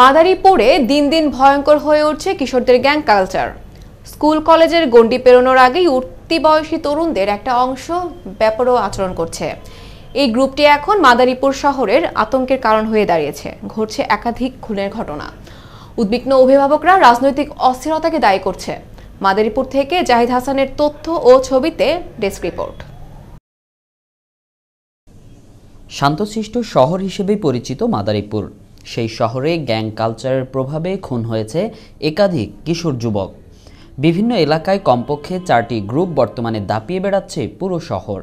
মাদারীপুরে দিন দিন ভয়ঙ্কর হয়ে উঠছে কিশোরদের গ্যাং কালচার স্কুল কলেজের গণ্ডি পেরোনোর আগেই উঠতি বয়সী তরুণদের একটা অংশ ব্যাপারও আচরণ করছে এই গ্রুপটি এখন মাদারীপুর শহরের আতঙ্কের কারণ হয়ে দাঁড়িয়েছে ঘটছে একাধিক খুনের ঘটনা উদ্বিগ্ন অভিভাবকরা রাজনৈতিক অস্থিরতাকে দায়ী করছে মাদারীপুর থেকে জাহিদ হাসানের তথ্য ও ছবিতে ডেস্ক রিপোর্ট শান্তশিষ্ট শহর হিসেবেই পরিচিত মাদারীপুর সেই শহরে গ্যাং কালচারের প্রভাবে খুন হয়েছে একাধিক কিশোর যুবক বিভিন্ন এলাকায় কমপক্ষে চারটি গ্রুপ বর্তমানে দাপিয়ে বেড়াচ্ছে পুরো শহর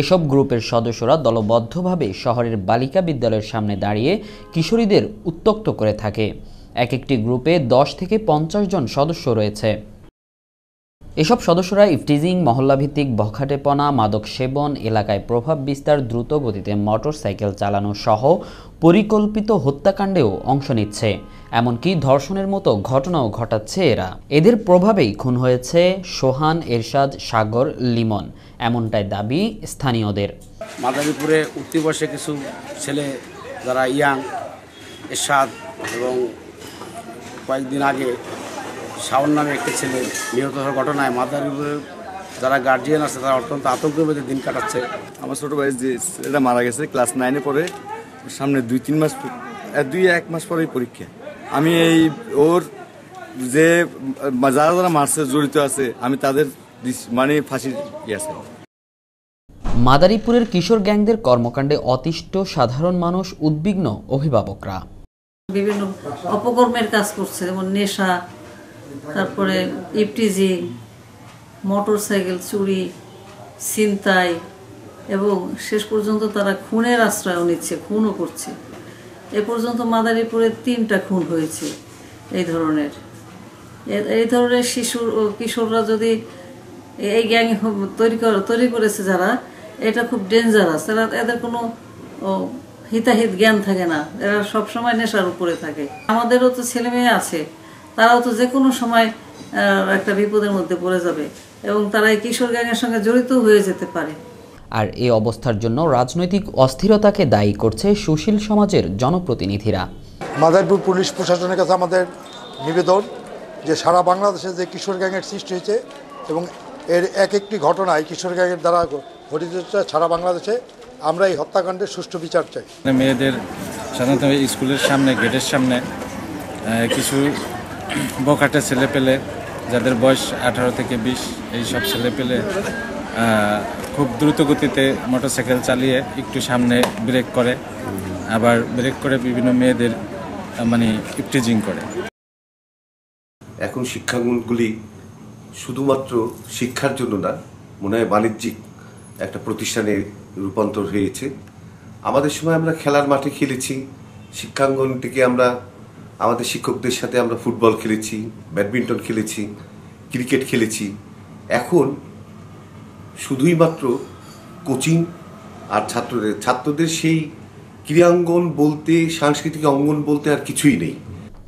এসব গ্রুপের সদস্যরা দলবদ্ধভাবে শহরের বালিকা বিদ্যালয়ের সামনে দাঁড়িয়ে কিশোরীদের উত্তক্ত করে থাকে এক একটি গ্রুপে দশ থেকে পঞ্চাশ জন সদস্য রয়েছে এসব সদস্যরা ইফটিজিং মহল্লাভিত্তিক বখাটেপনা মাদক সেবন এলাকায় প্রভাব বিস্তার দ্রুত গতিতে মোটর সাইকেল চালানো সহ পরিকল্পিত হত্যাকাণ্ডেও অংশ নিচ্ছে এমনকি ধর্ষণের মতো ঘটনাও ঘটাচ্ছে এরা এদের প্রভাবেই খুন হয়েছে সোহান এরশাদ সাগর লিমন এমনটাই দাবি স্থানীয়দের মাদারীপুরে উঠতি বসে কিছু ছেলে যারা ইয়াং এরশাদ এবং কয়েকদিন আগে শাওন নামে একটি ছেলে নিহত হওয়ার ঘটনায় মাদার যারা গার্জিয়ান আছে তারা অত্যন্ত আতঙ্কবেদে দিন কাটাচ্ছে আমার ছোটো ভাই যে ছেলেটা মারা গেছে ক্লাস নাইনে পরে সামনে দুই তিন মাস দুই এক মাস পরেই পরীক্ষা আমি এই ওর যে যারা যারা মার্সে জড়িত আছে আমি তাদের মানে ফাঁসি আছে মাদারীপুরের কিশোর গ্যাংদের কর্মকাণ্ডে অতিষ্ঠ সাধারণ মানুষ উদ্বিগ্ন অভিভাবকরা বিভিন্ন অপকর্মের কাজ করছে যেমন নেশা তারপরে ইপটিজি e মোটর সাইকেল চুরি ছিনতাই এবং শেষ পর্যন্ত তারা খুনের আশ্রয়ও নিচ্ছে খুনও করছে এ পর্যন্ত মাদারীপুরে তিনটা খুন হয়েছে এই ধরনের এই ধরনের শিশুর ও কিশোররা যদি এই গ্যাং তৈরি তৈরি করেছে যারা এটা খুব ডেঞ্জারাস এরা এদের কোনো হিতাহিত জ্ঞান থাকে না এরা সবসময় নেশার উপরে থাকে আমাদেরও তো ছেলে মেয়ে আছে তারাও তো যে কোনো সময় একটা বিপদের মধ্যে পড়ে যাবে এবং তারা এই কিশোর গ্যাংয়ের সঙ্গে জড়িত হয়ে যেতে পারে আর এই অবস্থার জন্য রাজনৈতিক অস্থিরতাকে দায়ী করছে সুশীল সমাজের জনপ্রতিনিধিরা মাদারপুর পুলিশ প্রশাসনের কাছে আমাদের নিবেদন যে সারা বাংলাদেশে যে কিশোর গ্যাংয়ের সৃষ্টি হয়েছে এবং এর এক একটি ঘটনায় কিশোর গ্যাংয়ের দ্বারা ঘটিত সারা বাংলাদেশে আমরা এই হত্যাকাণ্ডের সুষ্ঠু বিচার চাই মেয়েদের সাধারণত স্কুলের সামনে গেটের সামনে কিছু বকাটে ছেলে পেলে যাদের বয়স আঠারো থেকে বিশ এই সব ছেলে পেলে খুব দ্রুত গতিতে মোটরসাইকেল চালিয়ে একটু সামনে ব্রেক করে আবার ব্রেক করে বিভিন্ন মেয়েদের মানে ইপটিজিং করে এখন শিক্ষাগুলি শুধুমাত্র শিক্ষার জন্য না মনে হয় বাণিজ্যিক একটা প্রতিষ্ঠানে রূপান্তর হয়েছে আমাদের সময় আমরা খেলার মাঠে খেলেছি শিক্ষাঙ্গনটিকে আমরা আমাদের শিক্ষকদের সাথে আমরা ফুটবল খেলেছি ব্যাডমিন্টন খেলেছি ক্রিকেট খেলেছি এখন শুধুই মাত্র কোচিং আর ছাত্রদের ছাত্রদের সেই ক্রীড়াঙ্গন বলতে সাংস্কৃতিক অঙ্গন বলতে আর কিছুই নেই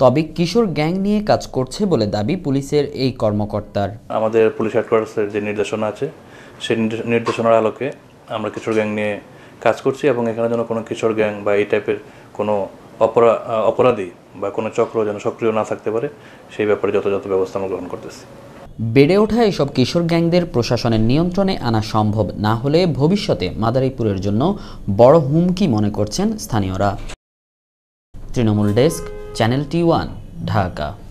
তবে কিশোর গ্যাং নিয়ে কাজ করছে বলে দাবি পুলিশের এই কর্মকর্তার আমাদের পুলিশ হেডকোয়ার্টার্সের যে নির্দেশনা আছে সেই নির্দেশনার আলোকে আমরা কিশোর গ্যাং নিয়ে কাজ করছি এবং এখানে যেন কোনো কিশোর গ্যাং বা এই টাইপের কোনো অপরাধী বা কোনো চক্র যেন সক্রিয় না থাকতে পারে সেই ব্যাপারে যথাযথ ব্যবস্থা আমরা গ্রহণ করতেছি বেড়ে ওঠা এসব কিশোর গ্যাংদের প্রশাসনের নিয়ন্ত্রণে আনা সম্ভব না হলে ভবিষ্যতে মাদারীপুরের জন্য বড় হুমকি মনে করছেন স্থানীয়রা Trinamool desk channel T one Dhaka